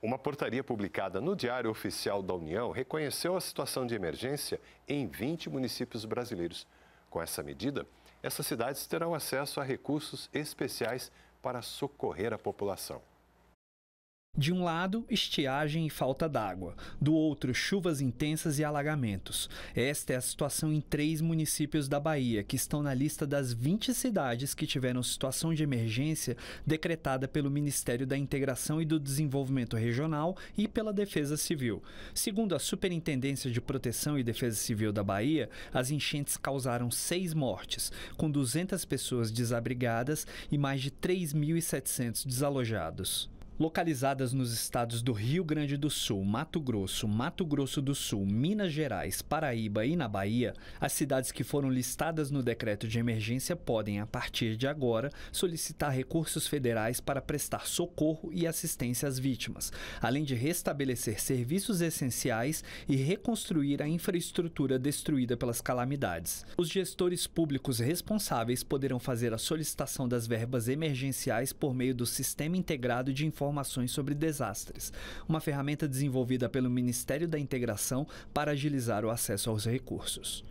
Uma portaria publicada no Diário Oficial da União reconheceu a situação de emergência em 20 municípios brasileiros. Com essa medida, essas cidades terão acesso a recursos especiais para socorrer a população. De um lado, estiagem e falta d'água, do outro, chuvas intensas e alagamentos. Esta é a situação em três municípios da Bahia, que estão na lista das 20 cidades que tiveram situação de emergência decretada pelo Ministério da Integração e do Desenvolvimento Regional e pela Defesa Civil. Segundo a Superintendência de Proteção e Defesa Civil da Bahia, as enchentes causaram seis mortes, com 200 pessoas desabrigadas e mais de 3.700 desalojados localizadas nos estados do Rio Grande do Sul, Mato Grosso, Mato Grosso do Sul, Minas Gerais, Paraíba e na Bahia, as cidades que foram listadas no decreto de emergência podem, a partir de agora, solicitar recursos federais para prestar socorro e assistência às vítimas, além de restabelecer serviços essenciais e reconstruir a infraestrutura destruída pelas calamidades. Os gestores públicos responsáveis poderão fazer a solicitação das verbas emergenciais por meio do Sistema Integrado de Informação informações sobre desastres, uma ferramenta desenvolvida pelo Ministério da Integração para agilizar o acesso aos recursos.